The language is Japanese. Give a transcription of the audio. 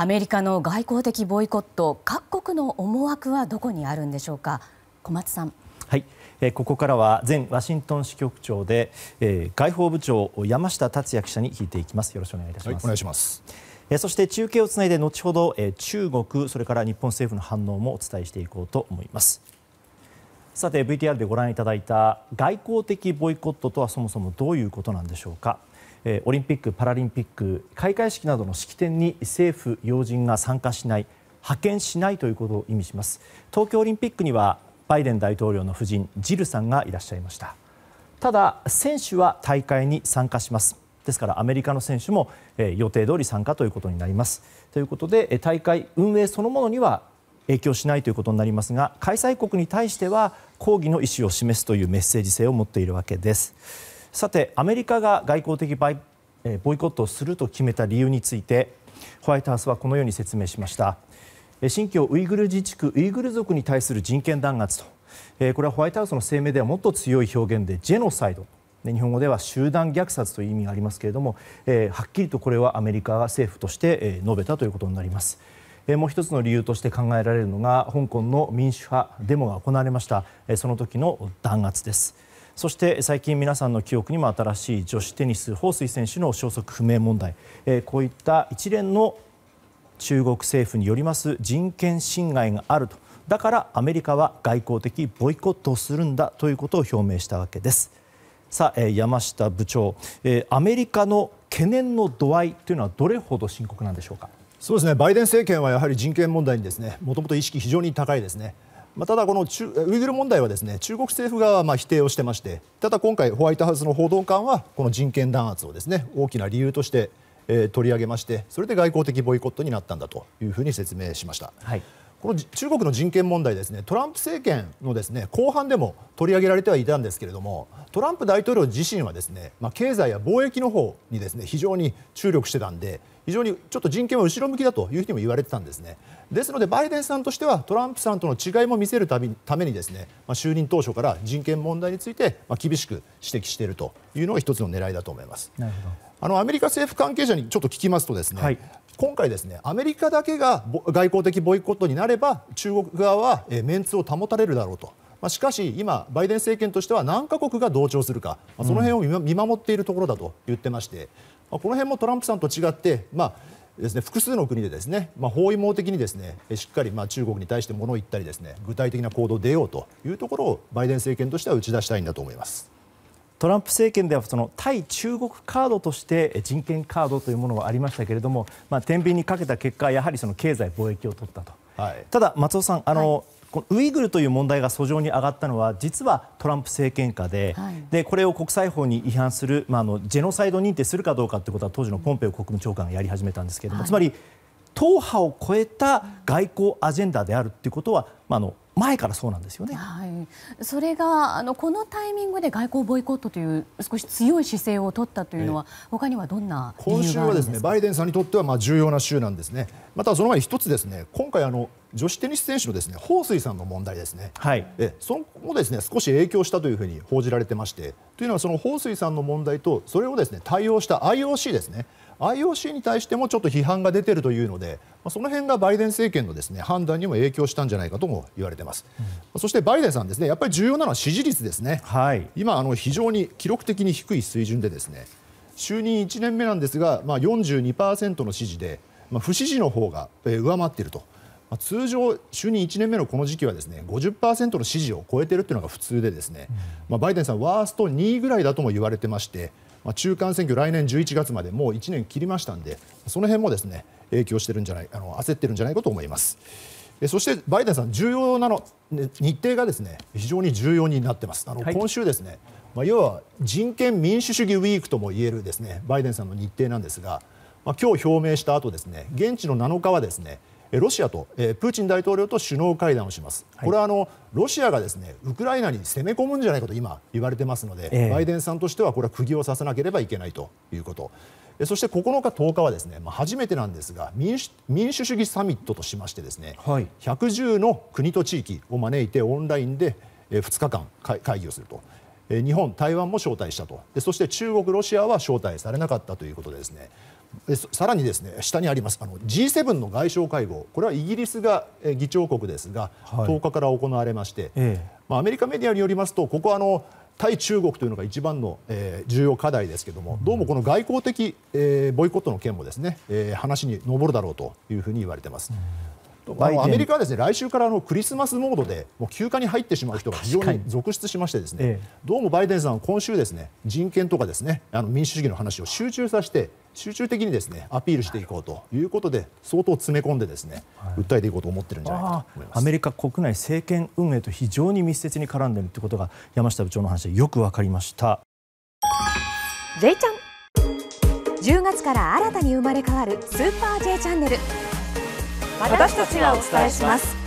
アメリカの外交的ボイコット各国の思惑はどこにあるんでしょうか小松さん。はいここからは前ワシントン支局長でえ外報部長山下達也記者に聞いていきます。よろしくお願いいたします。お願い、します、えそして中継をつないで後ほどえ中国それから日本政府の反応もお伝えしていこうと思います。さて VTR でご覧いただいた外交的ボイコットとはそもそもどういうことなんでしょうか。オリンピック・パラリンピック開会式などの式典に政府要人が参加しない派遣しないということを意味します東京オリンピックにはバイデン大統領の夫人ジルさんがいらっしゃいましたただ、選手は大会に参加しますですからアメリカの選手も予定どおり参加ということになりますということで大会運営そのものには影響しないということになりますが開催国に対しては抗議の意思を示すというメッセージ性を持っているわけです。アメリカが外交的ボイコットをすると決めた理由についてホワイトハウスはこのように説明しました新疆ウイグル自治区ウイグル族に対する人権弾圧とこれはホワイトハウスの声明ではもっと強い表現でジェノサイド日本語では集団虐殺という意味がありますがはっきりとこれはアメリカが政府として述べたということになります。もう1つの理由として考えられるのが香港の民主派デモが行われましたその時の弾圧です。そして、最近皆さんの記憶にも新しい女子テニスホウ・スイ選手の消息不明問題こういった一連の中国政府によります人権侵害があるとだからアメリカは外交的ボイコットをするんだということを表明したわけです。山下部長、アメリカの懸念の度合いというのはどれほど深刻なんでしょうか。バイデン政権はやはり人権問題にもともと意識が非常に高いですね。ただ、このウイグル問題はですね中国政府側は否定をしてましてただ、今回ホワイトハウスの報道官はこの人権弾圧をですね大きな理由として、え取り上げましてそれで外交的ボイコットになったんだというふうに説明しました。はいこの中国の人権問題ですねトランプ政権のですね後半でも取り上げられてはいたんですけれどもトランプ大統領自身はですね、まあ、経済や貿易の方にですね非常に注力してたんで非常にちょっと人権は後ろ向きだというふにも言われてたんですね。ですのでバイデンさんとしてはトランプさんとの違いも見せるためにですね、まあ、就任当初から人権問題について、ま厳しく指摘しているというのが1つの狙いだと思います。あのアメリカ政府関係者にちょっと聞きますとですね、はい、今回ですねアメリカだけが外交的ボイコットになれば中国側はメンツを保たれるだろうと。まあ、しかし、今、バイデン政権としては何カ国が同調するか、まあ、その辺を見守っているところだと言ってまして、この辺もトランプさんと違って複数の国で包囲網的にしっかり中国に対して物を言ったり具体的な行動を出ようというところをバイデン政権としては打ち出したいんだと思います。トランプ政権では対中国カードとして人権カードというものがありましたけれども天秤にかけた結果やはり経済・貿易を取ったと。ただ、松尾さんウイグルという問題が訴状に上がったのは実はトランプ政権下でこれを国際法に違反するジェノサイド認定するかどうかということは当時のポンペオ国務長官がやり始めたんですがつまり、党派を超えた外交アジェンダであるということは前からそうなんですよね。それがあのこのタイミングで外交ボイコットという少し強い姿勢を取ったというのは、他にはどんな今週はですねバイデンさんにとってはまあ重要な週なんですね。またその前に一つですね今回あの女子テニス選手のですねホウ・スイさんの問題ですね、はい、えそこもですね少し影響したというふうに報じられてましてというのはそのホウ・スイさんの問題とそれをですね対応した IOC ですね IOC に対してもちょっと批判が出ているというので、まあ、その辺がバイデン政権のです、ね、判断にも影響したんじゃないかとも言われています、うん、そしてバイデンさんですねやっぱり重要なのは支持率ですね、はい、今あの非常に記録的に低い水準でですね就任1年目なんですが、まあ42、42%の支持で、まあ、不支持の方が上回っていると。通常、就任1年目のこの時期はですね50％の支持を超えているというのが普通でですね、バイデンさんワースト2位ぐらいだとも言われてまして中間選挙、来年11月までもう1年切りましたのでその辺もですね影響してるんじゃない焦ってるんじゃないかと思います。そしてバイデンさん重要なの日程がですね非常に重要になってます。あの今週ですね、はいまあ、要は人権民主主義ウィークともいえるですねバイデンさんの日程なんですが、まあ、今日表明した後ですね現地の7日はですねロシアと、プーチン大統領と首脳会談をします、これはあのロシアがです、ね、ウクライナに攻め込むんじゃないかと今、言われてますので、えー、バイデンさんとしてはこれは釘を刺さなければいけないということ。そして9日、10日はですね、初めてなんですが民主民主主義サミットとしましてですね、はい、110の国と地域を招いてオンラインで2日間会議をすると日本、台湾も招待したとそして中国、ロシアは招待されなかったということですねさらに、ですね下にありますあの Ｇ7 の外相会合これはイギリスが議長国ですが10日から行われましてえまあ、アメリカメディアによりますとここは対中国というのが一番のえ重要課題ですけどもどうもこの外交的えボイコットの件もですね、え話に上るだろうといううふに言われています。アメリカはです、ね、来週からのクリスマスモードでもう休暇に入ってしまう人が非常に続出しましてです、ねどうもバイデンさんは今週です、ね、人権とかです、ね、あの民主主義の話を集中させて集中的にですねアピールしていこうということで相当詰め込んでですね、訴えていこうと思ってるんじゃないかとアメリカ国内政権運営と非常に密接に絡んでいるということが山下部長の話でよくわかりました。ちゃ10月から新たに生まれ変わる「スーパー J チャンネル」私たちがお伝えします